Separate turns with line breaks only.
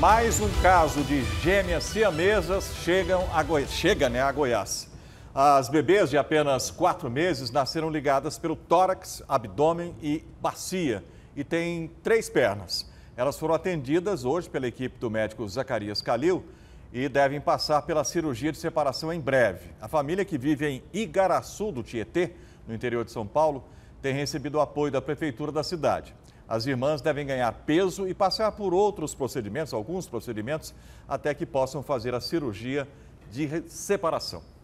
Mais um caso de gêmeas siamesas chegam a Goi... chega né, a Goiás. As bebês de apenas quatro meses nasceram ligadas pelo tórax, abdômen e bacia e têm três pernas. Elas foram atendidas hoje pela equipe do médico Zacarias Calil e devem passar pela cirurgia de separação em breve. A família que vive em Igaraçu do Tietê, no interior de São Paulo, tem recebido apoio da prefeitura da cidade. As irmãs devem ganhar peso e passar por outros procedimentos, alguns procedimentos, até que possam fazer a cirurgia de separação.